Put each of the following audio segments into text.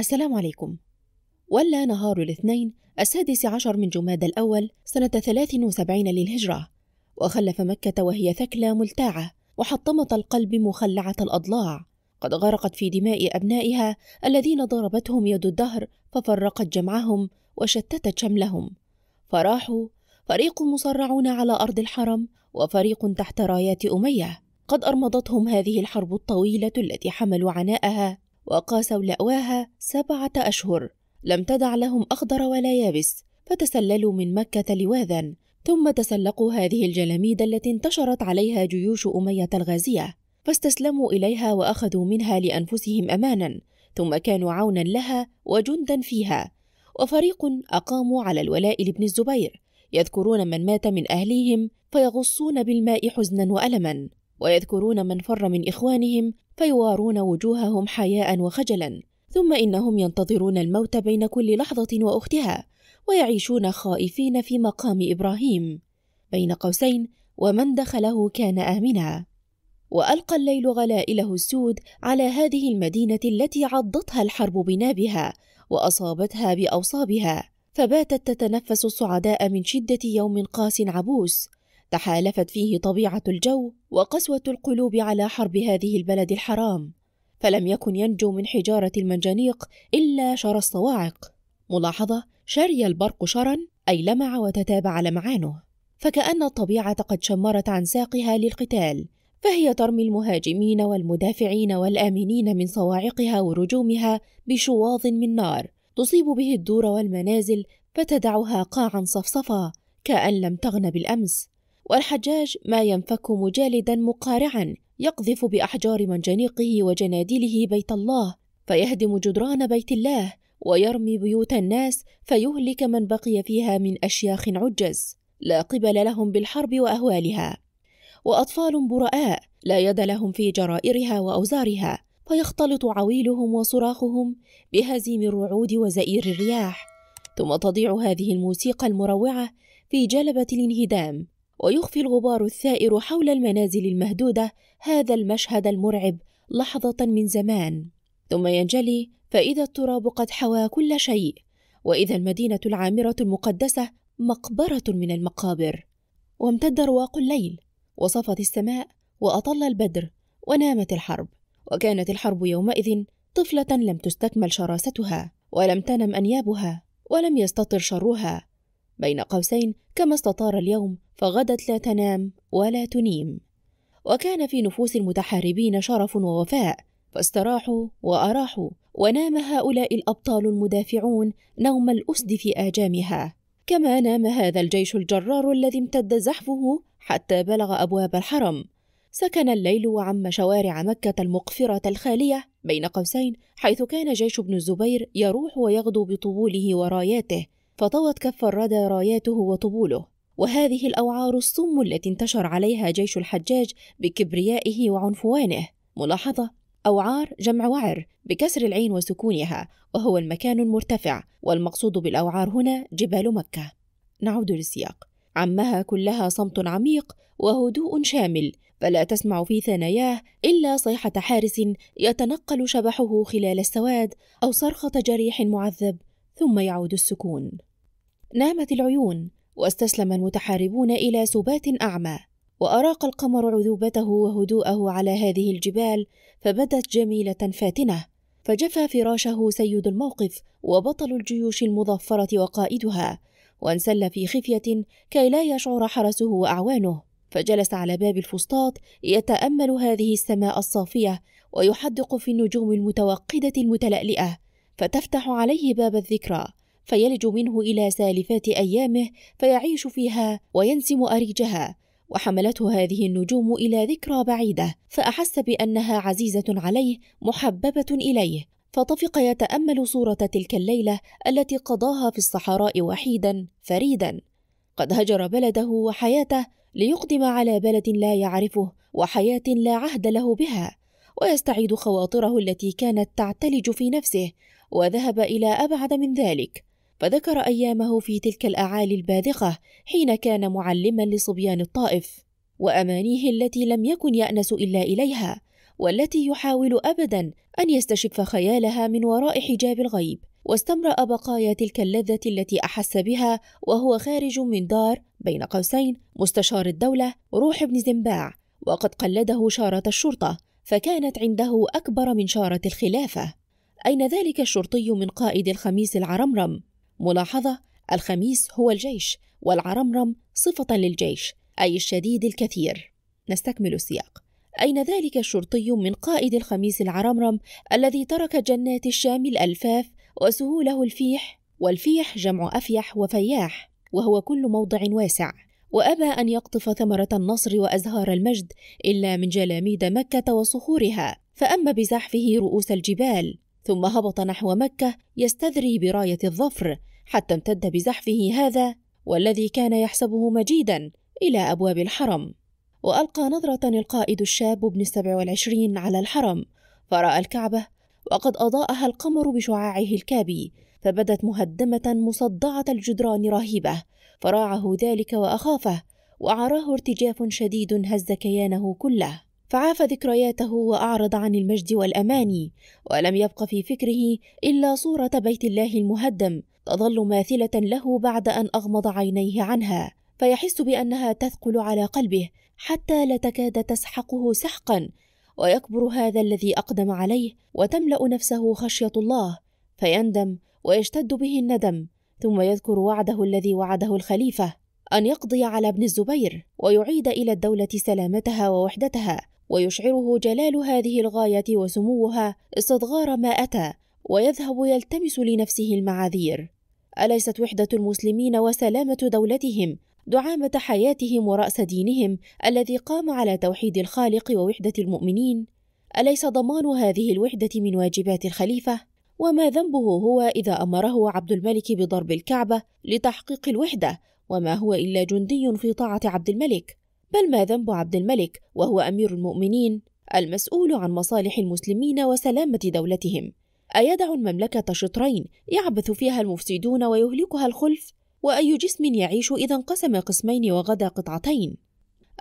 السلام عليكم ولا نهار الاثنين السادس عشر من جماد الأول سنة 73 للهجرة وخلف مكة وهي ثكلى ملتاعة وحطمت القلب مخلعة الأضلاع قد غرقت في دماء أبنائها الذين ضربتهم يد الدهر ففرقت جمعهم وشتتت شملهم فراحوا فريق مصرعون على أرض الحرم وفريق تحت رايات أمية قد أرمضتهم هذه الحرب الطويلة التي حملوا عناءها وقاسوا لأواها سبعة أشهر لم تدع لهم أخضر ولا يابس فتسللوا من مكة لواذا ثم تسلقوا هذه الجلاميد التي انتشرت عليها جيوش أمية الغازية فاستسلموا إليها وأخذوا منها لأنفسهم أمانا ثم كانوا عونا لها وجندا فيها وفريق أقاموا على الولاء لابن الزبير يذكرون من مات من أهليهم فيغصون بالماء حزنا وألما ويذكرون من فر من إخوانهم فيوارون وجوههم حياء وخجلا ثم انهم ينتظرون الموت بين كل لحظه واختها ويعيشون خائفين في مقام ابراهيم بين قوسين ومن دخله كان امنا والقى الليل غلائله السود على هذه المدينه التي عضتها الحرب بنابها واصابتها باوصابها فباتت تتنفس الصعداء من شده يوم قاس عبوس تحالفت فيه طبيعة الجو وقسوة القلوب على حرب هذه البلد الحرام فلم يكن ينجو من حجارة المنجنيق إلا شر الصواعق ملاحظة شري البرق شرا أي لمع وتتابع لمعانه فكأن الطبيعة قد شمرت عن ساقها للقتال فهي ترمي المهاجمين والمدافعين والآمنين من صواعقها ورجومها بشواظ من نار تصيب به الدور والمنازل فتدعها قاعا صفصفا كأن لم تغن بالأمس والحجاج ما ينفك مجالدا مقارعا يقذف باحجار منجنيقه وجناديله بيت الله فيهدم جدران بيت الله ويرمي بيوت الناس فيهلك من بقي فيها من اشياخ عجز لا قبل لهم بالحرب واهوالها واطفال براء لا يد لهم في جرائرها واوزارها فيختلط عويلهم وصراخهم بهزيم الرعود وزئير الرياح ثم تضيع هذه الموسيقى المروعه في جلبه الانهدام ويخفي الغبار الثائر حول المنازل المهدوده هذا المشهد المرعب لحظه من زمان ثم ينجلي فاذا التراب قد حوى كل شيء واذا المدينه العامره المقدسه مقبره من المقابر وامتد رواق الليل وصفت السماء واطل البدر ونامت الحرب وكانت الحرب يومئذ طفله لم تستكمل شراستها ولم تنم انيابها ولم يستطر شرها بين قوسين كما استطار اليوم فغدت لا تنام ولا تنيم وكان في نفوس المتحاربين شرف ووفاء فاستراحوا وأراحوا ونام هؤلاء الأبطال المدافعون نوم الأسد في آجامها كما نام هذا الجيش الجرار الذي امتد زحفه حتى بلغ أبواب الحرم سكن الليل وعم شوارع مكة المقفرة الخالية بين قوسين حيث كان جيش ابن الزبير يروح ويغدو بطبوله وراياته فطوت كف الردى راياته وطبوله وهذه الأوعار السم التي انتشر عليها جيش الحجاج بكبريائه وعنفوانه ملاحظة أوعار جمع وعر بكسر العين وسكونها وهو المكان المرتفع والمقصود بالأوعار هنا جبال مكة نعود للسياق عمها كلها صمت عميق وهدوء شامل فلا تسمع في ثناياه إلا صيحة حارس يتنقل شبحه خلال السواد أو صرخة جريح معذب ثم يعود السكون نامت العيون واستسلم المتحاربون إلى سبات أعمى وأراق القمر عذوبته وهدوءه على هذه الجبال فبدت جميلة فاتنة فجفى فراشه سيد الموقف وبطل الجيوش المظفرة وقائدها وانسل في خفية كي لا يشعر حرسه وأعوانه فجلس على باب الفسطاط يتأمل هذه السماء الصافية ويحدق في النجوم المتوقدة المتلألئة فتفتح عليه باب الذكرى فيلج منه إلى سالفات أيامه فيعيش فيها وينسم أريجها وحملته هذه النجوم إلى ذكرى بعيدة فأحس بأنها عزيزة عليه محببة إليه فطفق يتأمل صورة تلك الليلة التي قضاها في الصحراء وحيدا فريدا قد هجر بلده وحياته ليقدم على بلد لا يعرفه وحياة لا عهد له بها ويستعيد خواطره التي كانت تعتلج في نفسه وذهب إلى أبعد من ذلك فذكر أيامه في تلك الأعالي الباذخة حين كان معلما لصبيان الطائف وأمانيه التي لم يكن يأنس إلا إليها والتي يحاول أبدا أن يستشف خيالها من وراء حجاب الغيب واستمرأ بقايا تلك اللذة التي أحس بها وهو خارج من دار بين قوسين مستشار الدولة روح بن زنباع وقد قلده شارة الشرطة فكانت عنده أكبر من شارة الخلافة أين ذلك الشرطي من قائد الخميس العرمرم ملاحظة الخميس هو الجيش والعرمرم صفة للجيش أي الشديد الكثير نستكمل السياق أين ذلك الشرطي من قائد الخميس العرمرم الذي ترك جنات الشام الألفاف وسهوله الفيح والفيح جمع أفيح وفياح وهو كل موضع واسع وأبى أن يقطف ثمرة النصر وأزهار المجد إلا من جلاميد مكة وصخورها فأما بزحفه رؤوس الجبال ثم هبط نحو مكة يستذري براية الظفر حتى امتد بزحفه هذا والذي كان يحسبه مجيدا إلى أبواب الحرم وألقى نظرة القائد الشاب ابن السبع والعشرين على الحرم فرأى الكعبة وقد أضاءها القمر بشعاعه الكابي فبدت مهدمة مصدعة الجدران رهيبة فراعه ذلك وأخافه وعراه ارتجاف شديد هز كيانه كله فعاف ذكرياته واعرض عن المجد والاماني ولم يبق في فكره الا صوره بيت الله المهدم تظل ماثله له بعد ان اغمض عينيه عنها فيحس بانها تثقل على قلبه حتى لا تكاد تسحقه سحقا ويكبر هذا الذي اقدم عليه وتملا نفسه خشيه الله فيندم ويشتد به الندم ثم يذكر وعده الذي وعده الخليفه ان يقضي على ابن الزبير ويعيد الى الدوله سلامتها ووحدتها ويشعره جلال هذه الغايه وسموها استصغار ما اتى ويذهب يلتمس لنفسه المعاذير اليست وحده المسلمين وسلامه دولتهم دعامه حياتهم وراس دينهم الذي قام على توحيد الخالق ووحده المؤمنين اليس ضمان هذه الوحده من واجبات الخليفه وما ذنبه هو اذا امره عبد الملك بضرب الكعبه لتحقيق الوحده وما هو الا جندي في طاعه عبد الملك بل ما ذنب عبد الملك وهو أمير المؤمنين المسؤول عن مصالح المسلمين وسلامة دولتهم أيدع المملكة شطرين يعبث فيها المفسدون ويهلكها الخلف وأي جسم يعيش إذا انقسم قسمين وغدا قطعتين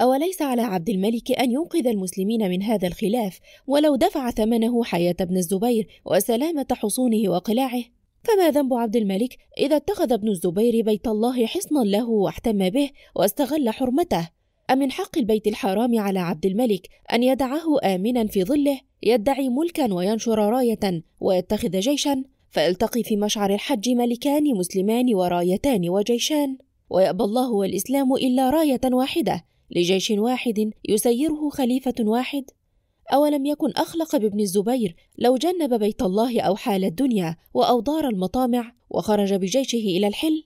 أوليس على عبد الملك أن ينقذ المسلمين من هذا الخلاف ولو دفع ثمنه حياة ابن الزبير وسلامة حصونه وقلاعه فما ذنب عبد الملك إذا اتخذ ابن الزبير بيت الله حصنا له واحتم به واستغل حرمته أمن حق البيت الحرام على عبد الملك أن يدعه آمنا في ظله يدعي ملكا وينشر راية ويتخذ جيشا فيلتقي في مشعر الحج ملكان مسلمان ورايتان وجيشان ويأبى الله والإسلام إلا راية واحدة لجيش واحد يسيره خليفة واحد أولم يكن أخلق بابن الزبير لو جنب بيت الله أو حال الدنيا وأوضار المطامع وخرج بجيشه إلى الحل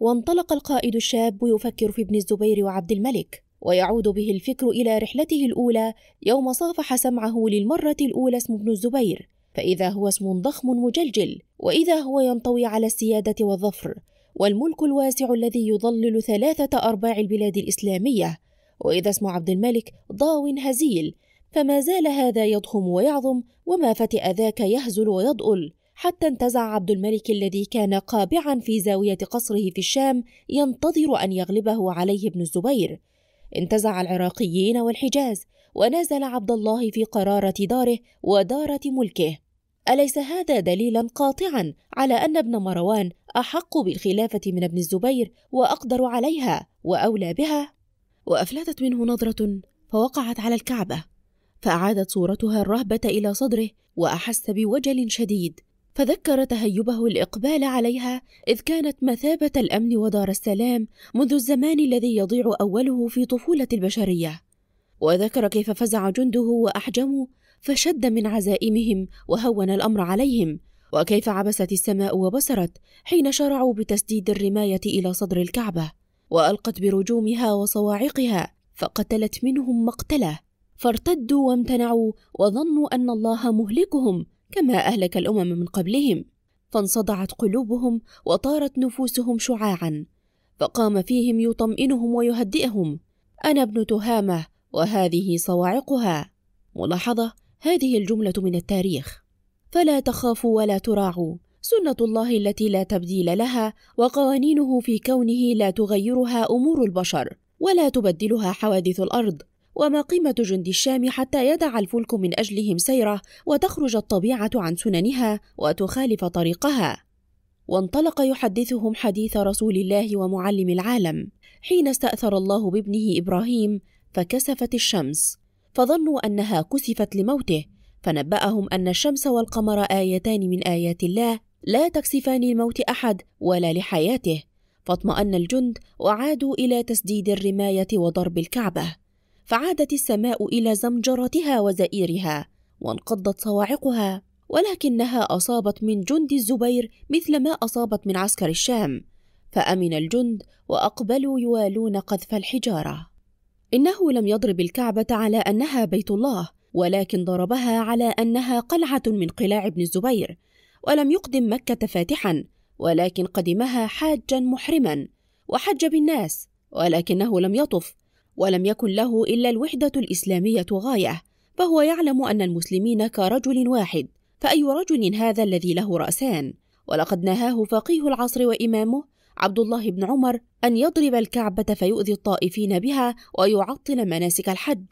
وانطلق القائد الشاب يفكر في ابن الزبير وعبد الملك ويعود به الفكر إلى رحلته الأولى يوم صافح سمعه للمرة الأولى اسم ابن الزبير فإذا هو اسم ضخم مجلجل وإذا هو ينطوي على السيادة والظفر والملك الواسع الذي يضلل ثلاثة أرباع البلاد الإسلامية وإذا اسم عبد الملك ضاو هزيل فما زال هذا يضخم ويعظم وما فتئ ذاك يهزل ويضؤل حتى انتزع عبد الملك الذي كان قابعا في زاوية قصره في الشام ينتظر أن يغلبه عليه ابن الزبير انتزع العراقيين والحجاز ونازل عبد الله في قرارة داره ودارة ملكه أليس هذا دليلا قاطعا على أن ابن مروان أحق بالخلافة من ابن الزبير وأقدر عليها وأولى بها؟ وأفلتت منه نظرة فوقعت على الكعبة فأعادت صورتها الرهبة إلى صدره وأحس بوجل شديد فذكر تهيبه الإقبال عليها إذ كانت مثابة الأمن ودار السلام منذ الزمان الذي يضيع أوله في طفولة البشرية وذكر كيف فزع جنده وأحجموا فشد من عزائمهم وهون الأمر عليهم وكيف عبست السماء وبصرت حين شرعوا بتسديد الرماية إلى صدر الكعبة وألقت برجومها وصواعقها فقتلت منهم مقتله فارتدوا وامتنعوا وظنوا أن الله مهلكهم كما أهلك الأمم من قبلهم فانصدعت قلوبهم وطارت نفوسهم شعاعا فقام فيهم يطمئنهم ويهدئهم أنا ابن تهامة وهذه صواعقها ملاحظة هذه الجملة من التاريخ فلا تخافوا ولا تراعوا سنة الله التي لا تبديل لها وقوانينه في كونه لا تغيرها أمور البشر ولا تبدلها حوادث الأرض وما قيمة جند الشام حتى يدع الفلك من أجلهم سيره وتخرج الطبيعة عن سننها وتخالف طريقها وانطلق يحدثهم حديث رسول الله ومعلم العالم حين استأثر الله بابنه إبراهيم فكسفت الشمس فظنوا أنها كسفت لموته فنبأهم أن الشمس والقمر آيتان من آيات الله لا تكسفان الموت أحد ولا لحياته فاطمأن الجند وعادوا إلى تسديد الرماية وضرب الكعبة فعادت السماء الى زمجرتها وزئيرها وانقضت صواعقها ولكنها اصابت من جند الزبير مثل ما اصابت من عسكر الشام فامن الجند واقبلوا يوالون قذف الحجاره انه لم يضرب الكعبه على انها بيت الله ولكن ضربها على انها قلعه من قلاع ابن الزبير ولم يقدم مكه فاتحا ولكن قدمها حاجا محرما وحج بالناس ولكنه لم يطف ولم يكن له إلا الوحدة الإسلامية غاية فهو يعلم أن المسلمين كرجل واحد فأي رجل هذا الذي له رأسان ولقد نهاه فقيه العصر وإمامه عبد الله بن عمر أن يضرب الكعبة فيؤذي الطائفين بها ويعطل مناسك الحج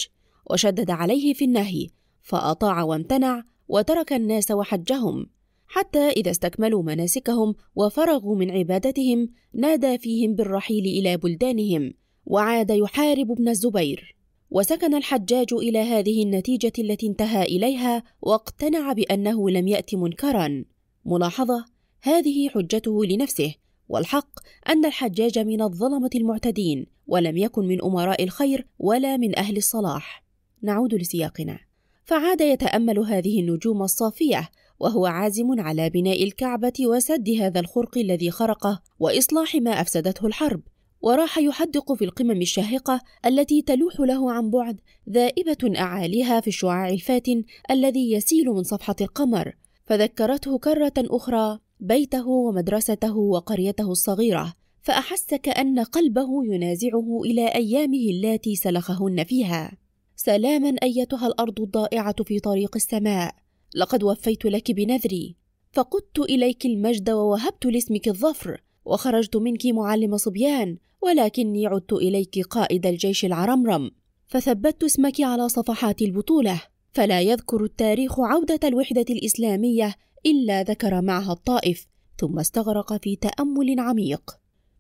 وشدد عليه في النهي فأطاع وامتنع وترك الناس وحجهم حتى إذا استكملوا مناسكهم وفرغوا من عبادتهم نادى فيهم بالرحيل إلى بلدانهم وعاد يحارب ابن الزبير وسكن الحجاج الى هذه النتيجه التي انتهى اليها واقتنع بانه لم يات منكرا ملاحظه هذه حجته لنفسه والحق ان الحجاج من الظلمه المعتدين ولم يكن من امراء الخير ولا من اهل الصلاح نعود لسياقنا فعاد يتامل هذه النجوم الصافيه وهو عازم على بناء الكعبه وسد هذا الخرق الذي خرقه واصلاح ما افسدته الحرب وراح يحدق في القمم الشاهقة التي تلوح له عن بعد ذائبة أعاليها في الشعاع الفاتن الذي يسيل من صفحة القمر فذكرته كرة أخرى بيته ومدرسته وقريته الصغيرة فأحس كأن قلبه ينازعه إلى أيامه التي سلخهن فيها سلاما أيتها الأرض الضائعة في طريق السماء لقد وفيت لك بنذري فقدت إليك المجد ووهبت لاسمك الظفر وخرجت منك معلم صبيان ولكني عدت إليك قائد الجيش العرمرم فثبتت اسمك على صفحات البطولة فلا يذكر التاريخ عودة الوحدة الإسلامية إلا ذكر معها الطائف ثم استغرق في تأمل عميق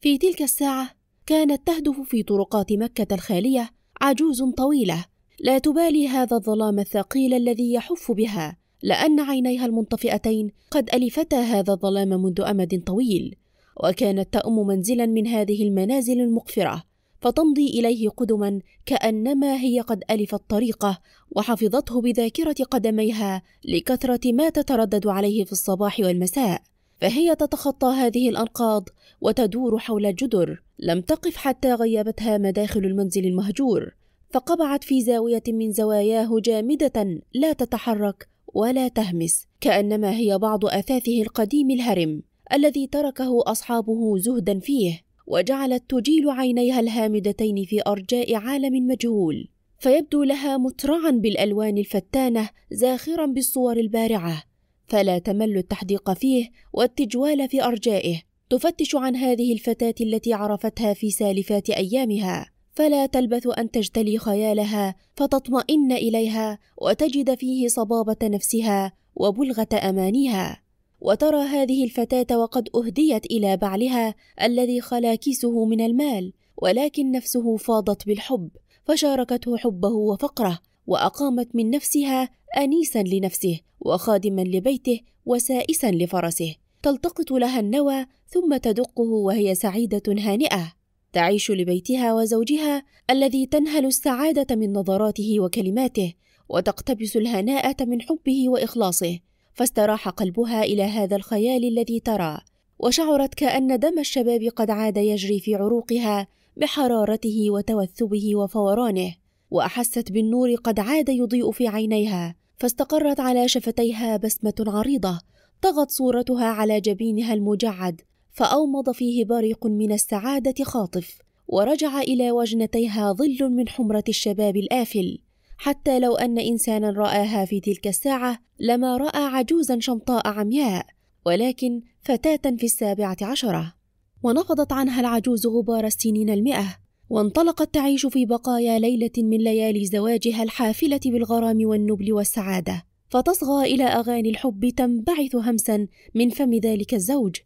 في تلك الساعة كانت تهدف في طرقات مكة الخالية عجوز طويلة لا تبالي هذا الظلام الثقيل الذي يحف بها لأن عينيها المنطفئتين قد ألفتا هذا الظلام منذ أمد طويل وكانت تأم منزلا من هذه المنازل المقفرة فتمضي إليه قدما كأنما هي قد ألفت طريقه وحفظته بذاكرة قدميها لكثرة ما تتردد عليه في الصباح والمساء فهي تتخطى هذه الأنقاض وتدور حول الجدر لم تقف حتى غيبتها مداخل المنزل المهجور فقبعت في زاوية من زواياه جامدة لا تتحرك ولا تهمس كأنما هي بعض أثاثه القديم الهرم الذي تركه أصحابه زهدا فيه وجعلت تجيل عينيها الهامدتين في أرجاء عالم مجهول فيبدو لها مترعا بالألوان الفتانة زاخرا بالصور البارعة فلا تمل التحديق فيه والتجوال في أرجائه تفتش عن هذه الفتاة التي عرفتها في سالفات أيامها فلا تلبث أن تجتلي خيالها فتطمئن إليها وتجد فيه صبابة نفسها وبلغة أمانها وترى هذه الفتاة وقد أهديت إلى بعلها الذي خلا كيسه من المال ولكن نفسه فاضت بالحب فشاركته حبه وفقره وأقامت من نفسها أنيسا لنفسه وخادما لبيته وسائسا لفرسه تلتقط لها النوى ثم تدقه وهي سعيدة هانئة تعيش لبيتها وزوجها الذي تنهل السعادة من نظراته وكلماته وتقتبس الهناءة من حبه وإخلاصه فاستراح قلبها الى هذا الخيال الذي تراه وشعرت كان دم الشباب قد عاد يجري في عروقها بحرارته وتوثبه وفورانه واحست بالنور قد عاد يضيء في عينيها فاستقرت على شفتيها بسمه عريضه طغت صورتها على جبينها المجعد فاومض فيه بريق من السعاده خاطف ورجع الى وجنتيها ظل من حمره الشباب الافل حتى لو أن إنسانا رآها في تلك الساعة لما رأى عجوزا شمطاء عمياء ولكن فتاة في السابعة عشرة ونفضت عنها العجوز غبار السنين المئة وانطلقت تعيش في بقايا ليلة من ليالي زواجها الحافلة بالغرام والنبل والسعادة فتصغى إلى أغاني الحب تنبعث همسا من فم ذلك الزوج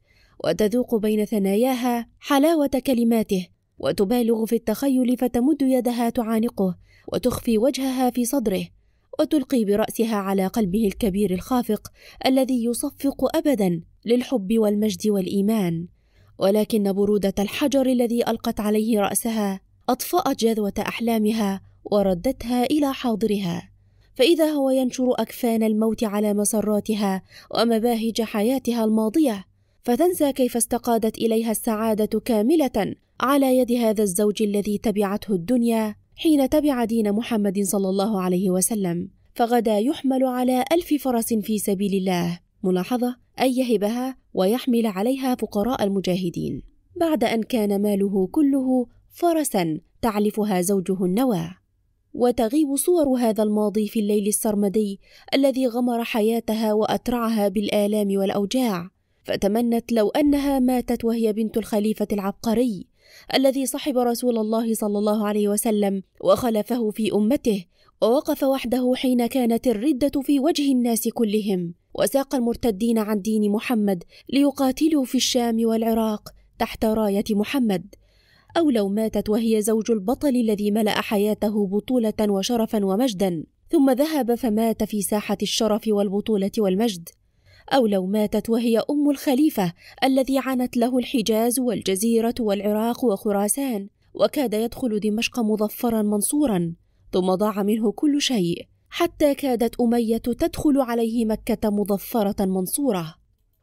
وتذوق بين ثناياها حلاوة كلماته وتبالغ في التخيل فتمد يدها تعانقه وتخفي وجهها في صدره وتلقي براسها على قلبه الكبير الخافق الذي يصفق ابدا للحب والمجد والايمان ولكن بروده الحجر الذي القت عليه راسها اطفات جذوه احلامها وردتها الى حاضرها فاذا هو ينشر اكفان الموت على مسراتها ومباهج حياتها الماضيه فتنسى كيف استقادت اليها السعاده كامله على يد هذا الزوج الذي تبعته الدنيا حين تبع دين محمد صلى الله عليه وسلم فغدا يحمل على ألف فرس في سبيل الله ملاحظة أن يهبها ويحمل عليها فقراء المجاهدين بعد أن كان ماله كله فرسا تعلفها زوجه النوى وتغيب صور هذا الماضي في الليل السرمدي الذي غمر حياتها وأترعها بالآلام والأوجاع فتمنت لو أنها ماتت وهي بنت الخليفة العبقري الذي صحب رسول الله صلى الله عليه وسلم وخلفه في امته ووقف وحده حين كانت الرده في وجه الناس كلهم وساق المرتدين عن دين محمد ليقاتلوا في الشام والعراق تحت رايه محمد او لو ماتت وهي زوج البطل الذي ملا حياته بطوله وشرفا ومجدا ثم ذهب فمات في ساحه الشرف والبطوله والمجد أو لو ماتت وهي أم الخليفة الذي عنت له الحجاز والجزيرة والعراق وخراسان وكاد يدخل دمشق مظفرا منصورا ثم ضاع منه كل شيء حتى كادت أمية تدخل عليه مكة مظفرة منصورة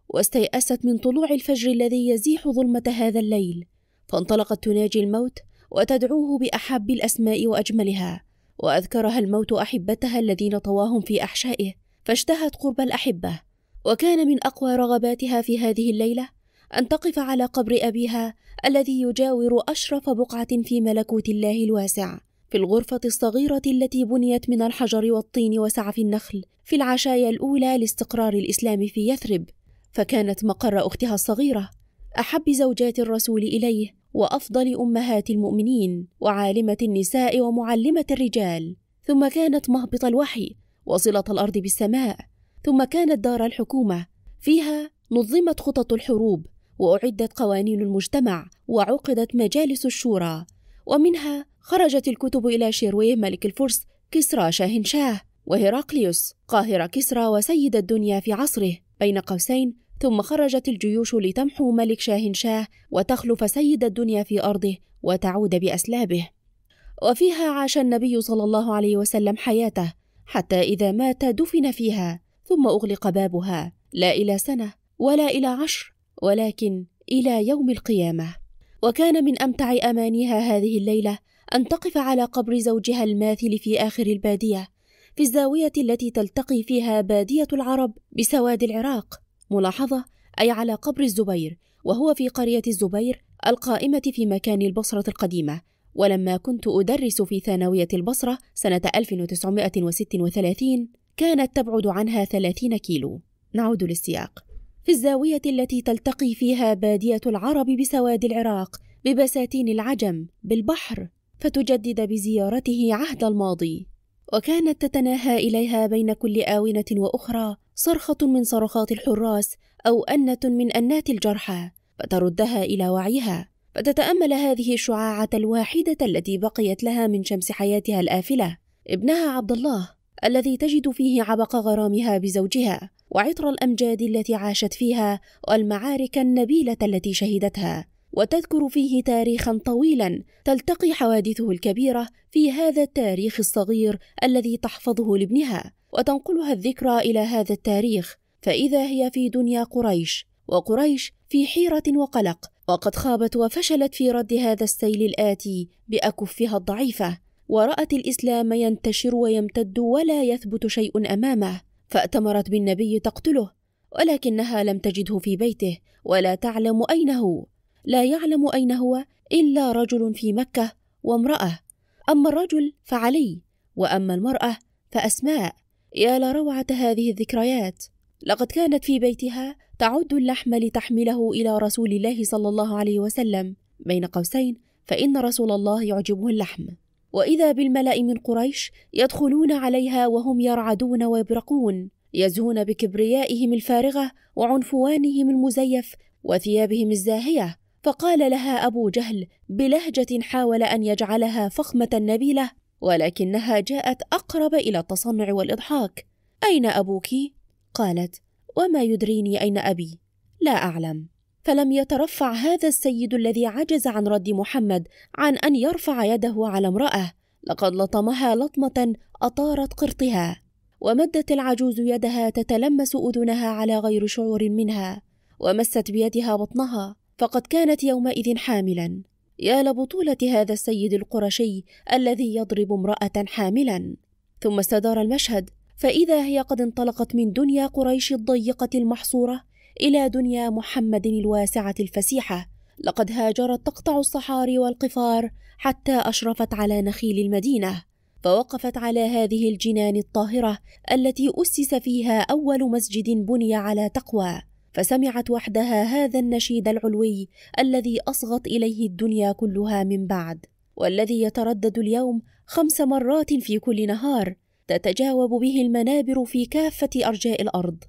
واستيأست من طلوع الفجر الذي يزيح ظلمة هذا الليل فانطلقت تناجي الموت وتدعوه بأحب الأسماء وأجملها وأذكرها الموت أحبتها الذين طواهم في أحشائه فاشتهت قرب الأحبة وكان من أقوى رغباتها في هذه الليلة أن تقف على قبر أبيها الذي يجاور أشرف بقعة في ملكوت الله الواسع في الغرفة الصغيرة التي بنيت من الحجر والطين وسعف النخل في العشايا الأولى لاستقرار الإسلام في يثرب فكانت مقر أختها الصغيرة أحب زوجات الرسول إليه وأفضل أمهات المؤمنين وعالمة النساء ومعلمة الرجال ثم كانت مهبط الوحي وصلة الأرض بالسماء ثم كانت دار الحكومة فيها نظمت خطط الحروب وأعدت قوانين المجتمع وعقدت مجالس الشورى ومنها خرجت الكتب إلى شيرويه ملك الفرس كسرى شاهنشاه وهيراقليوس قاهر كسرى وسيد الدنيا في عصره بين قوسين ثم خرجت الجيوش لتمحو ملك شاهنشاه وتخلف سيد الدنيا في أرضه وتعود بأسلابه وفيها عاش النبي صلى الله عليه وسلم حياته حتى إذا مات دفن فيها ثم أغلق بابها لا إلى سنة ولا إلى عشر ولكن إلى يوم القيامة وكان من أمتع أمانيها هذه الليلة أن تقف على قبر زوجها الماثل في آخر البادية في الزاوية التي تلتقي فيها بادية العرب بسواد العراق ملاحظة أي على قبر الزبير وهو في قرية الزبير القائمة في مكان البصرة القديمة ولما كنت أدرس في ثانوية البصرة سنة 1936 كانت تبعد عنها ثلاثين كيلو نعود للسياق في الزاوية التي تلتقي فيها بادية العرب بسواد العراق ببساتين العجم بالبحر فتجدد بزيارته عهد الماضي وكانت تتناهى إليها بين كل آونة وأخرى صرخة من صرخات الحراس أو أنة من أنات الجرحى فتردها إلى وعيها فتتأمل هذه الشعاعة الواحدة التي بقيت لها من شمس حياتها الآفلة ابنها عبد الله الذي تجد فيه عبق غرامها بزوجها وعطر الامجاد التي عاشت فيها والمعارك النبيله التي شهدتها وتذكر فيه تاريخا طويلا تلتقي حوادثه الكبيره في هذا التاريخ الصغير الذي تحفظه لابنها وتنقلها الذكرى الى هذا التاريخ فاذا هي في دنيا قريش وقريش في حيره وقلق وقد خابت وفشلت في رد هذا السيل الاتي باكفها الضعيفه ورأت الإسلام ينتشر ويمتد ولا يثبت شيء أمامه فأتمرت بالنبي تقتله ولكنها لم تجده في بيته ولا تعلم أين هو لا يعلم أين هو إلا رجل في مكة وامرأة أما الرجل فعلي وأما المرأة فأسماء يا لروعة هذه الذكريات لقد كانت في بيتها تعد اللحم لتحمله إلى رسول الله صلى الله عليه وسلم بين قوسين فإن رسول الله يعجبه اللحم واذا بالملا من قريش يدخلون عليها وهم يرعدون ويبرقون يزهون بكبريائهم الفارغه وعنفوانهم المزيف وثيابهم الزاهيه فقال لها ابو جهل بلهجه حاول ان يجعلها فخمه نبيله ولكنها جاءت اقرب الى التصنع والاضحاك اين ابوك قالت وما يدريني اين ابي لا اعلم فلم يترفع هذا السيد الذي عجز عن رد محمد عن أن يرفع يده على امرأة لقد لطمها لطمة أطارت قرطها ومدت العجوز يدها تتلمس أذنها على غير شعور منها ومست بيدها بطنها فقد كانت يومئذ حاملا يا لبطولة هذا السيد القرشي الذي يضرب امرأة حاملا ثم استدار المشهد فإذا هي قد انطلقت من دنيا قريش الضيقة المحصورة إلى دنيا محمد الواسعة الفسيحة لقد هاجرت تقطع الصحاري والقفار حتى أشرفت على نخيل المدينة فوقفت على هذه الجنان الطاهرة التي أسس فيها أول مسجد بني على تقوى فسمعت وحدها هذا النشيد العلوي الذي أصغت إليه الدنيا كلها من بعد والذي يتردد اليوم خمس مرات في كل نهار تتجاوب به المنابر في كافة أرجاء الأرض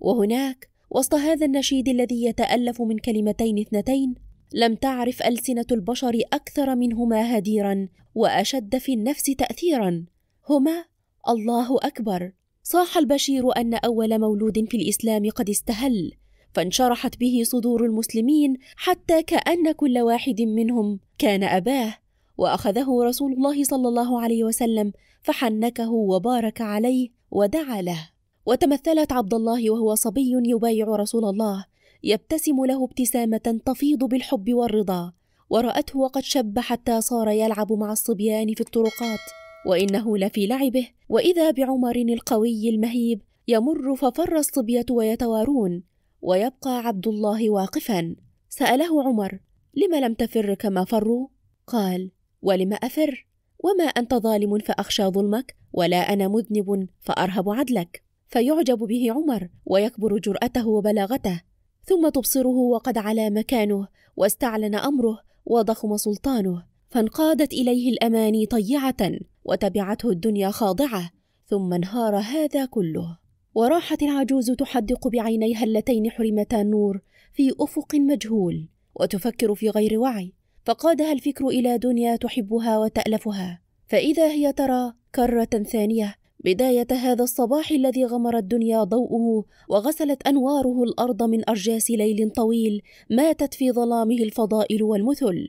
وهناك وسط هذا النشيد الذي يتألف من كلمتين اثنتين لم تعرف ألسنة البشر أكثر منهما هديرا وأشد في النفس تأثيرا هما الله أكبر صاح البشير أن أول مولود في الإسلام قد استهل فانشرحت به صدور المسلمين حتى كأن كل واحد منهم كان أباه وأخذه رسول الله صلى الله عليه وسلم فحنكه وبارك عليه ودعا له وتمثلت عبد الله وهو صبي يبايع رسول الله يبتسم له ابتسامه تفيض بالحب والرضا ورأته وقد شب حتى صار يلعب مع الصبيان في الطرقات وإنه لفي لعبه وإذا بعمر القوي المهيب يمر ففر الصبية ويتوارون ويبقى عبد الله واقفا سأله عمر لم لم تفر كما فروا؟ قال ولم أفر؟ وما أنت ظالم فأخشى ظلمك ولا أنا مذنب فأرهب عدلك فيعجب به عمر ويكبر جرأته وبلاغته ثم تبصره وقد علا مكانه واستعلن أمره وضخم سلطانه فانقادت إليه الأماني طيعة وتبعته الدنيا خاضعة ثم انهار هذا كله وراحت العجوز تحدق بعينيها اللتين حرمتا النور في أفق مجهول وتفكر في غير وعي فقادها الفكر إلى دنيا تحبها وتألفها فإذا هي ترى كرة ثانية بداية هذا الصباح الذي غمر الدنيا ضوءه وغسلت أنواره الأرض من أرجاس ليل طويل ماتت في ظلامه الفضائل والمثل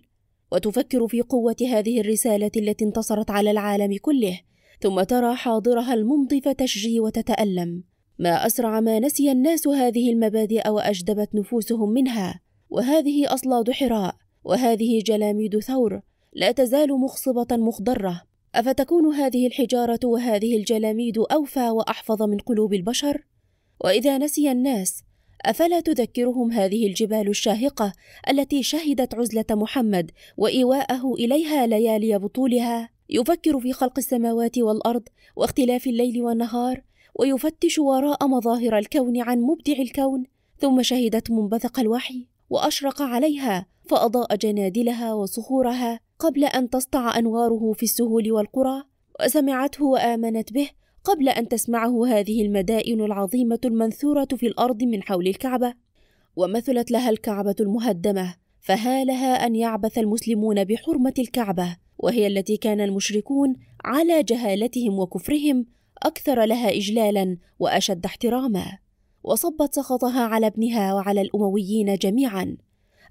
وتفكر في قوة هذه الرسالة التي انتصرت على العالم كله ثم ترى حاضرها الممضي فتشجي وتتألم ما أسرع ما نسي الناس هذه المبادئ وأجدبت نفوسهم منها وهذه أصلاد حراء وهذه جلاميد ثور لا تزال مخصبة مخضرة أفتكون هذه الحجارة وهذه الجلاميد أوفى وأحفظ من قلوب البشر؟ وإذا نسي الناس أفلا تذكرهم هذه الجبال الشاهقة التي شهدت عزلة محمد وإيواءه إليها ليالي بطولها؟ يفكر في خلق السماوات والأرض واختلاف الليل والنهار ويفتش وراء مظاهر الكون عن مبدع الكون ثم شهدت منبثق الوحي وأشرق عليها فأضاء جنادلها وصخورها قبل أن تسطع أنواره في السهول والقرى وسمعته وآمنت به قبل أن تسمعه هذه المدائن العظيمة المنثورة في الأرض من حول الكعبة ومثلت لها الكعبة المهدمة فها لها أن يعبث المسلمون بحرمة الكعبة وهي التي كان المشركون على جهالتهم وكفرهم أكثر لها إجلالا وأشد احتراما وصبت سخطها على ابنها وعلى الأمويين جميعا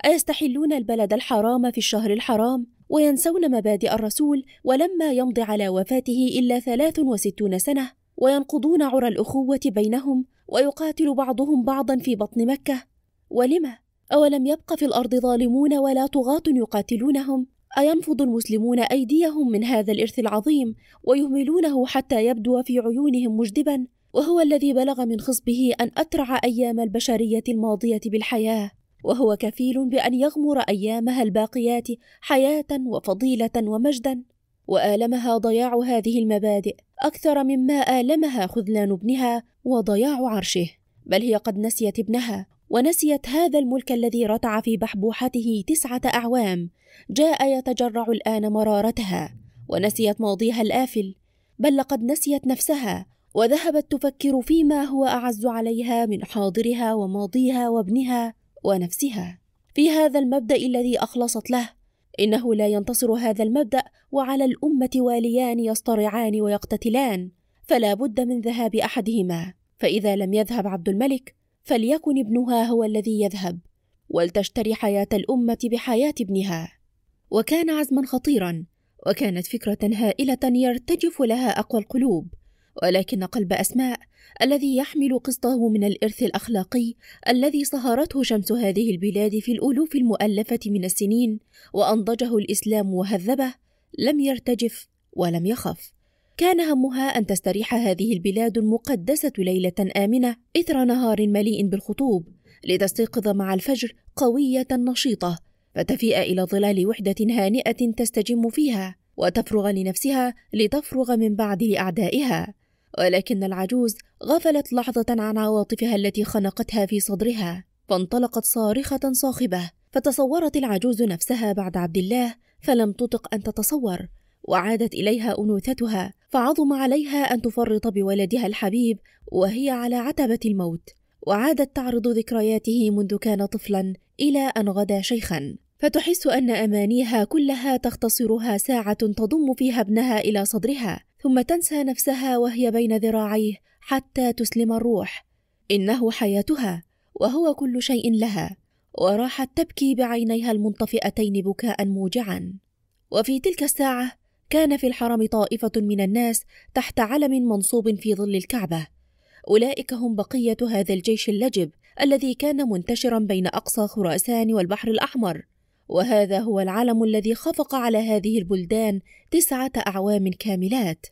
أيستحلون البلد الحرام في الشهر الحرام وينسون مبادئ الرسول ولما يمضي على وفاته إلا 63 سنة وينقضون عرى الأخوة بينهم ويقاتل بعضهم بعضا في بطن مكة ولم أولم يبق في الأرض ظالمون ولا طغاة يقاتلونهم أينفض المسلمون أيديهم من هذا الإرث العظيم ويهملونه حتى يبدو في عيونهم مجدبا وهو الذي بلغ من خصبه أن أترع أيام البشرية الماضية بالحياة وهو كفيل بأن يغمر أيامها الباقيات حياة وفضيلة ومجدا وآلمها ضياع هذه المبادئ أكثر مما آلمها خذلان ابنها وضياع عرشه بل هي قد نسيت ابنها ونسيت هذا الملك الذي رتع في بحبوحته تسعة أعوام جاء يتجرع الآن مرارتها ونسيت ماضيها الآفل بل لقد نسيت نفسها وذهبت تفكر فيما هو أعز عليها من حاضرها وماضيها وابنها ونفسها في هذا المبدا الذي اخلصت له انه لا ينتصر هذا المبدا وعلى الامه واليان يصطرعان ويقتتلان فلا بد من ذهاب احدهما فاذا لم يذهب عبد الملك فليكن ابنها هو الذي يذهب ولتشتري حياه الامه بحياه ابنها وكان عزما خطيرا وكانت فكره هائله يرتجف لها اقوى القلوب ولكن قلب أسماء الذي يحمل قسطه من الإرث الأخلاقي الذي صهرته شمس هذه البلاد في الألوف المؤلفة من السنين وأنضجه الإسلام وهذبه لم يرتجف ولم يخف كان همها أن تستريح هذه البلاد المقدسة ليلة آمنة إثر نهار مليء بالخطوب لتستيقظ مع الفجر قوية نشيطة فتفيء إلى ظلال وحدة هانئة تستجم فيها وتفرغ لنفسها لتفرغ من بعد لأعدائها ولكن العجوز غفلت لحظة عن عواطفها التي خنقتها في صدرها فانطلقت صارخة صاخبة فتصورت العجوز نفسها بعد عبد الله فلم تطق أن تتصور وعادت إليها أنوثتها فعظم عليها أن تفرط بولدها الحبيب وهي على عتبة الموت وعادت تعرض ذكرياته منذ كان طفلا إلى أن غدا شيخا فتحس أن أمانيها كلها تختصرها ساعة تضم فيها ابنها إلى صدرها ثم تنسى نفسها وهي بين ذراعيه حتى تسلم الروح إنه حياتها وهو كل شيء لها وراحت تبكي بعينيها المنطفئتين بكاء موجعا وفي تلك الساعة كان في الحرم طائفة من الناس تحت علم منصوب في ظل الكعبة أولئك هم بقية هذا الجيش اللجب الذي كان منتشرا بين أقصى خراسان والبحر الأحمر وهذا هو العلم الذي خفق على هذه البلدان تسعة أعوام كاملات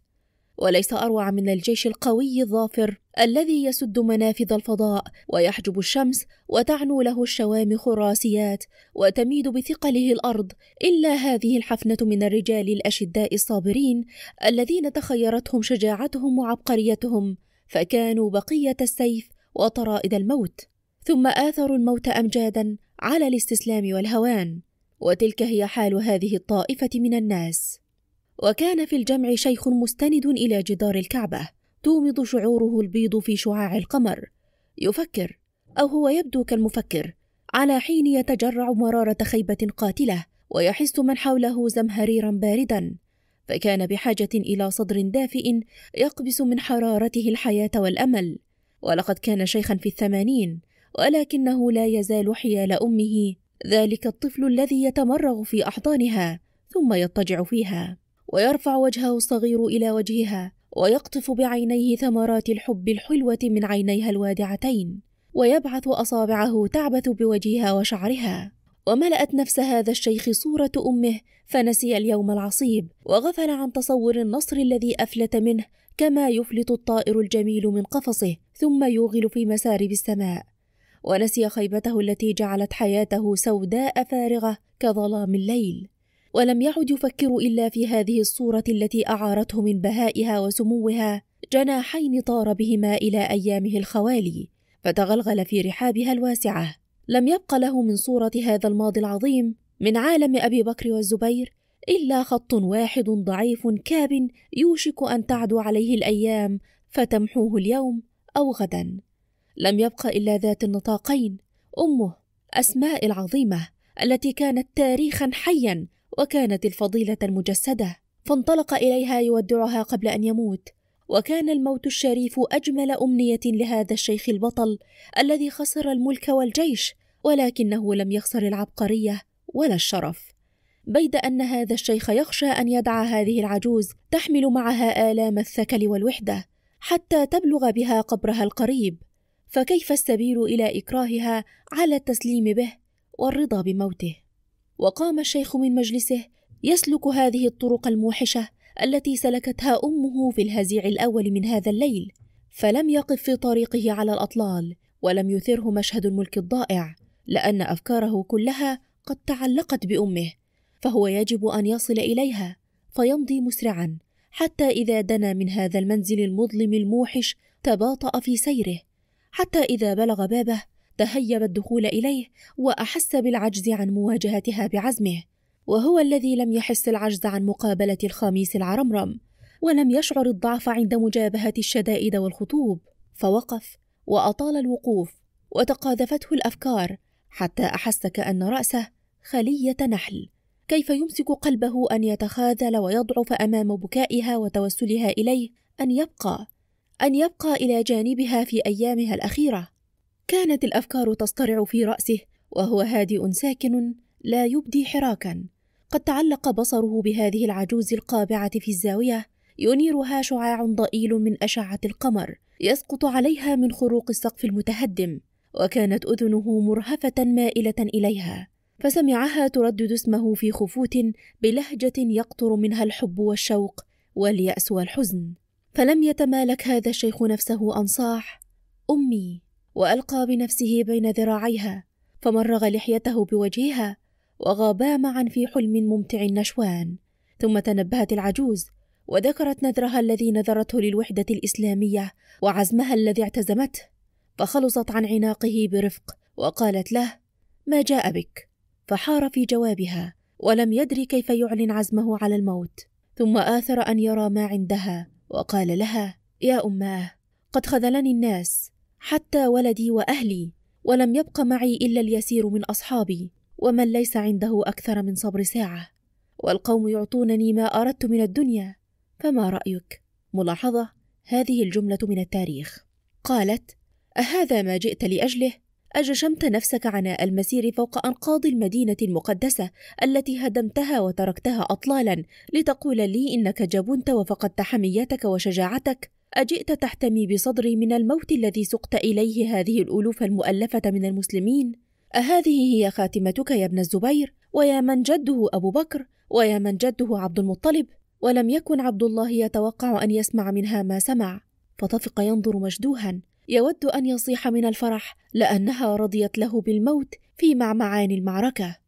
وليس أروع من الجيش القوي الظافر الذي يسد منافذ الفضاء ويحجب الشمس وتعنو له الشوامخ الراسيات وتميد بثقله الأرض إلا هذه الحفنة من الرجال الأشداء الصابرين الذين تخيرتهم شجاعتهم وعبقريتهم فكانوا بقية السيف وطرائد الموت ثم آثروا الموت أمجادا على الاستسلام والهوان وتلك هي حال هذه الطائفة من الناس وكان في الجمع شيخ مستند إلى جدار الكعبة تومض شعوره البيض في شعاع القمر يفكر أو هو يبدو كالمفكر على حين يتجرع مرارة خيبة قاتلة ويحس من حوله زمهريرا باردا فكان بحاجة إلى صدر دافئ يقبس من حرارته الحياة والأمل ولقد كان شيخا في الثمانين ولكنه لا يزال حيال امه ذلك الطفل الذي يتمرغ في احضانها ثم يضطجع فيها ويرفع وجهه الصغير الى وجهها ويقطف بعينيه ثمرات الحب الحلوه من عينيها الوادعتين ويبعث اصابعه تعبث بوجهها وشعرها وملأت نفس هذا الشيخ صورة أمه فنسي اليوم العصيب وغفل عن تصور النصر الذي أفلت منه كما يفلت الطائر الجميل من قفصه ثم يوغل في مسارب السماء ونسي خيبته التي جعلت حياته سوداء فارغه كظلام الليل ولم يعد يفكر الا في هذه الصوره التي اعارته من بهائها وسموها جناحين طار بهما الى ايامه الخوالي فتغلغل في رحابها الواسعه لم يبق له من صوره هذا الماضي العظيم من عالم ابي بكر والزبير الا خط واحد ضعيف كاب يوشك ان تعدو عليه الايام فتمحوه اليوم او غدا لم يبق إلا ذات النطاقين أمه أسماء العظيمة التي كانت تاريخا حيا وكانت الفضيلة المجسدة فانطلق إليها يودعها قبل أن يموت وكان الموت الشريف أجمل أمنية لهذا الشيخ البطل الذي خسر الملك والجيش ولكنه لم يخسر العبقرية ولا الشرف بيد أن هذا الشيخ يخشى أن يدع هذه العجوز تحمل معها آلام الثكل والوحدة حتى تبلغ بها قبرها القريب فكيف السبيل الى اكراهها على التسليم به والرضا بموته وقام الشيخ من مجلسه يسلك هذه الطرق الموحشه التي سلكتها امه في الهزيع الاول من هذا الليل فلم يقف في طريقه على الاطلال ولم يثره مشهد الملك الضائع لان افكاره كلها قد تعلقت بامه فهو يجب ان يصل اليها فيمضي مسرعا حتى اذا دنا من هذا المنزل المظلم الموحش تباطا في سيره حتى إذا بلغ بابه تهيب الدخول إليه وأحس بالعجز عن مواجهتها بعزمه وهو الذي لم يحس العجز عن مقابلة الخميس العرمرم ولم يشعر الضعف عند مجابهة الشدائد والخطوب فوقف وأطال الوقوف وتقاذفته الأفكار حتى أحس كأن رأسه خلية نحل كيف يمسك قلبه أن يتخاذل ويضعف أمام بكائها وتوسلها إليه أن يبقى أن يبقى إلى جانبها في أيامها الأخيرة كانت الأفكار تصطرع في رأسه وهو هادئ ساكن لا يبدي حراكا قد تعلق بصره بهذه العجوز القابعة في الزاوية ينيرها شعاع ضئيل من أشعة القمر يسقط عليها من خروق السقف المتهدم وكانت أذنه مرهفة مائلة إليها فسمعها تردد اسمه في خفوت بلهجة يقطر منها الحب والشوق واليأس والحزن فلم يتمالك هذا الشيخ نفسه أن صاح أمي وألقى بنفسه بين ذراعيها فمرغ لحيته بوجهها وغابا معا في حلم ممتع نشوان ثم تنبهت العجوز وذكرت نذرها الذي نذرته للوحدة الإسلامية وعزمها الذي اعتزمته فخلصت عن عناقه برفق وقالت له ما جاء بك فحار في جوابها ولم يدر كيف يعلن عزمه على الموت ثم آثر أن يرى ما عندها وقال لها يا اماه قد خذلني الناس حتى ولدي واهلي ولم يبق معي الا اليسير من اصحابي ومن ليس عنده اكثر من صبر ساعه والقوم يعطونني ما اردت من الدنيا فما رايك ملاحظه هذه الجمله من التاريخ قالت اهذا ما جئت لاجله أجشمت نفسك عناء المسير فوق أنقاض المدينة المقدسة التي هدمتها وتركتها أطلالا لتقول لي إنك جبنت وفقدت حميتك وشجاعتك أجئت تحتمي بصدري من الموت الذي سقت إليه هذه الألوف المؤلفة من المسلمين أهذه هي خاتمتك يا ابن الزبير ويا من جده أبو بكر ويا من جده عبد المطلب ولم يكن عبد الله يتوقع أن يسمع منها ما سمع فطفق ينظر مشدوها يود أن يصيح من الفرح لأنها رضيت له بالموت في معمعان المعركة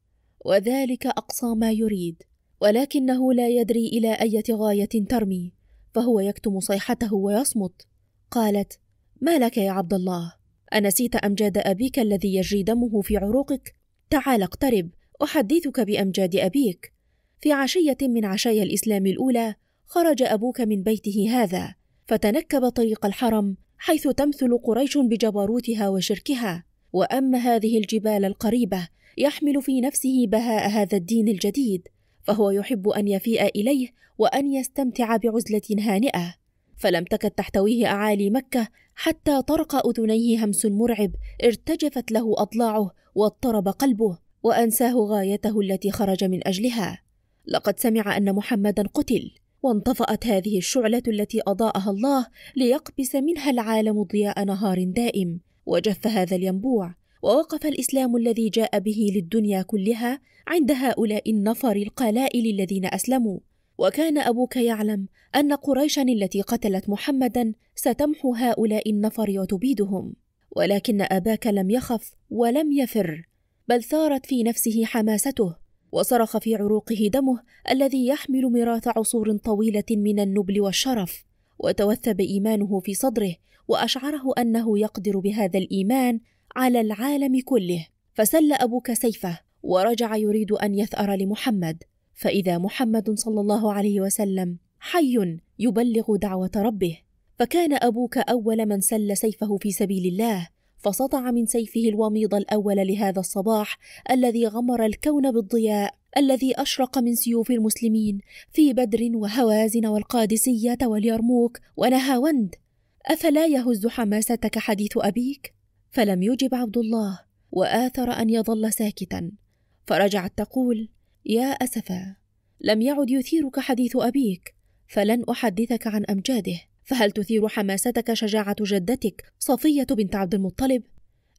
وذلك أقصى ما يريد ولكنه لا يدري إلى أية غاية ترمي فهو يكتم صيحته ويصمت قالت ما لك يا عبد الله أنسيت أمجاد أبيك الذي يجري دمه في عروقك تعال اقترب أحدثك بأمجاد أبيك في عشية من عشايا الإسلام الأولى خرج أبوك من بيته هذا فتنكب طريق الحرم حيث تمثل قريش بجبروتها وشركها واما هذه الجبال القريبه يحمل في نفسه بهاء هذا الدين الجديد فهو يحب ان يفيء اليه وان يستمتع بعزله هانئه فلم تكد تحتويه اعالي مكه حتى طرق اذنيه همس مرعب ارتجفت له اضلاعه واضطرب قلبه وانساه غايته التي خرج من اجلها لقد سمع ان محمدا قتل وانطفأت هذه الشعلة التي أضاءها الله ليقبس منها العالم ضياء نهار دائم وجف هذا الينبوع ووقف الإسلام الذي جاء به للدنيا كلها عند هؤلاء النفر القلائل الذين أسلموا وكان أبوك يعلم أن قريشا التي قتلت محمدا ستمحو هؤلاء النفر وتبيدهم ولكن أباك لم يخف ولم يفر بل ثارت في نفسه حماسته وصرخ في عروقه دمه الذي يحمل ميراث عصور طويله من النبل والشرف وتوثب ايمانه في صدره واشعره انه يقدر بهذا الايمان على العالم كله فسل ابوك سيفه ورجع يريد ان يثار لمحمد فاذا محمد صلى الله عليه وسلم حي يبلغ دعوه ربه فكان ابوك اول من سل سيفه في سبيل الله فسطع من سيفه الوميض الاول لهذا الصباح الذي غمر الكون بالضياء الذي أشرق من سيوف المسلمين في بدر وهوازن والقادسية واليرموك ونهاوند أفلا يهز حماستك حديث أبيك؟ فلم يجب عبد الله وآثر أن يظل ساكتا فرجعت تقول يا أسفا لم يعد يثيرك حديث أبيك فلن أحدثك عن أمجاده فهل تثير حماستك شجاعة جدتك صفية بنت عبد المطلب؟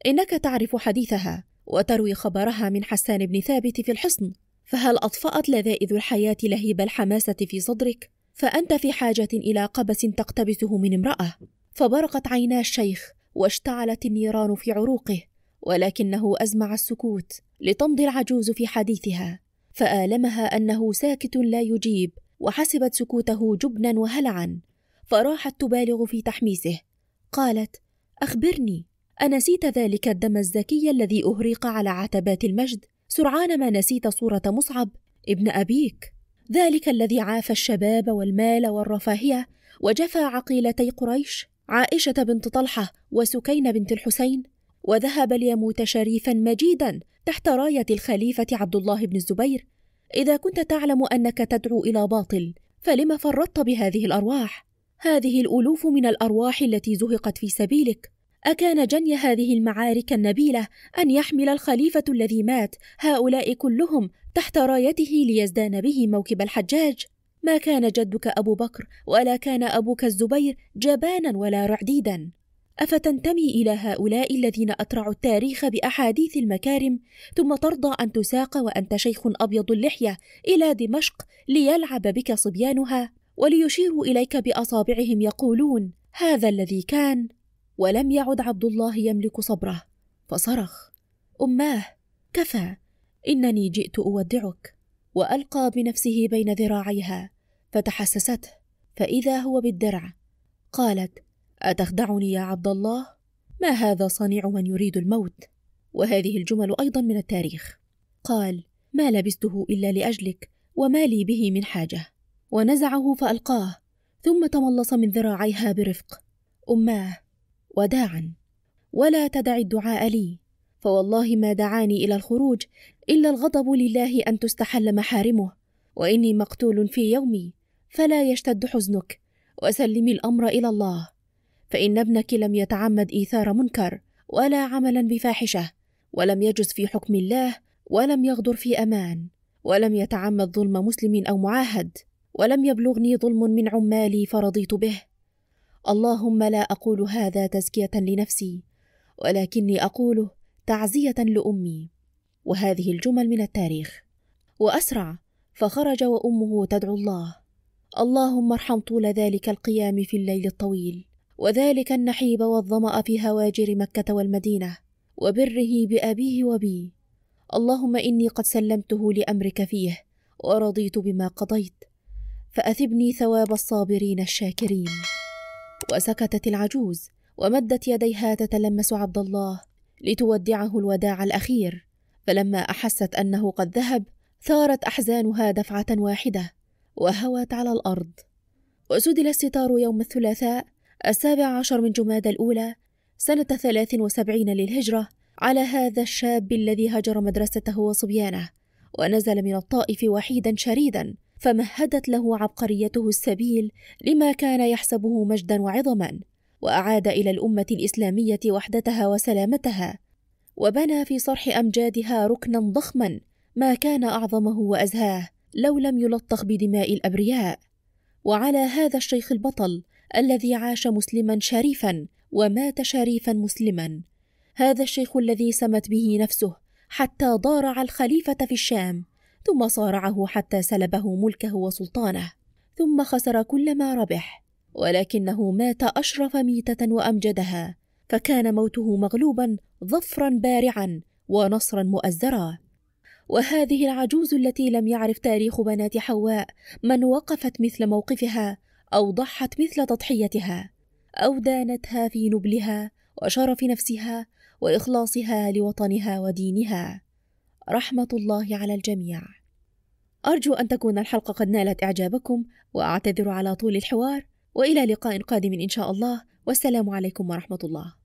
إنك تعرف حديثها وتروي خبرها من حسان بن ثابت في الحصن، فهل أطفأت لذائذ الحياة لهيب الحماسة في صدرك؟ فأنت في حاجة إلى قبس تقتبسه من امرأة. فبرقت عينا الشيخ واشتعلت النيران في عروقه، ولكنه أزمع السكوت لتمضي العجوز في حديثها، فآلمها أنه ساكت لا يجيب، وحسبت سكوته جبنا وهلعا فراحت تبالغ في تحميسه قالت اخبرني انسيت ذلك الدم الزكي الذي اهريق على عتبات المجد سرعان ما نسيت صوره مصعب ابن ابيك ذلك الذي عاف الشباب والمال والرفاهيه وجفى عقيلتي قريش عائشه بنت طلحه وسكين بنت الحسين وذهب ليموت شريفا مجيدا تحت رايه الخليفه عبد الله بن الزبير اذا كنت تعلم انك تدعو الى باطل فلم فرطت بهذه الارواح هذه الالوف من الارواح التي زهقت في سبيلك اكان جني هذه المعارك النبيله ان يحمل الخليفه الذي مات هؤلاء كلهم تحت رايته ليزدان به موكب الحجاج ما كان جدك ابو بكر ولا كان ابوك الزبير جبانا ولا رعديدا افتنتمي الى هؤلاء الذين اترعوا التاريخ باحاديث المكارم ثم ترضى ان تساق وانت شيخ ابيض اللحيه الى دمشق ليلعب بك صبيانها وليشيروا اليك باصابعهم يقولون هذا الذي كان ولم يعد عبد الله يملك صبره فصرخ اماه كفى انني جئت اودعك والقى بنفسه بين ذراعيها فتحسسته فاذا هو بالدرع قالت اتخدعني يا عبد الله ما هذا صنيع من يريد الموت وهذه الجمل ايضا من التاريخ قال ما لبسته الا لاجلك وما لي به من حاجه ونزعه فألقاه ثم تملص من ذراعيها برفق أماه وداعا ولا تدع الدعاء لي فوالله ما دعاني إلى الخروج إلا الغضب لله أن تستحل محارمه وإني مقتول في يومي فلا يشتد حزنك وسلمي الأمر إلى الله فإن ابنك لم يتعمد إيثار منكر ولا عملا بفاحشة ولم يجز في حكم الله ولم يغدر في أمان ولم يتعمد ظلم مسلم أو معاهد ولم يبلغني ظلم من عمالي فرضيت به اللهم لا اقول هذا تزكيه لنفسي ولكني اقوله تعزيه لامي وهذه الجمل من التاريخ واسرع فخرج وامه تدعو الله اللهم ارحم طول ذلك القيام في الليل الطويل وذلك النحيب والظما في هواجر مكه والمدينه وبره بابيه وبي اللهم اني قد سلمته لامرك فيه ورضيت بما قضيت فاثبني ثواب الصابرين الشاكرين وسكتت العجوز ومدت يديها تتلمس عبد الله لتودعه الوداع الاخير فلما احست انه قد ذهب ثارت احزانها دفعه واحده وهوت على الارض وسدل الستار يوم الثلاثاء السابع عشر من جماد الاولى سنه ثلاث وسبعين للهجره على هذا الشاب الذي هجر مدرسته وصبيانه ونزل من الطائف وحيدا شريدا فمهدت له عبقريته السبيل لما كان يحسبه مجدا وعظما واعاد الى الامه الاسلاميه وحدتها وسلامتها وبنى في صرح امجادها ركنا ضخما ما كان اعظمه وازهاه لو لم يلطخ بدماء الابرياء وعلى هذا الشيخ البطل الذي عاش مسلما شريفا ومات شريفا مسلما هذا الشيخ الذي سمت به نفسه حتى ضارع الخليفه في الشام ثم صارعه حتى سلبه ملكه وسلطانه ثم خسر كل ما ربح ولكنه مات اشرف ميته وامجدها فكان موته مغلوبا ظفرا بارعا ونصرا مؤزرا وهذه العجوز التي لم يعرف تاريخ بنات حواء من وقفت مثل موقفها او ضحت مثل تضحيتها او دانتها في نبلها وشرف نفسها واخلاصها لوطنها ودينها رحمه الله على الجميع ارجو ان تكون الحلقه قد نالت اعجابكم واعتذر على طول الحوار والى لقاء قادم ان شاء الله والسلام عليكم ورحمه الله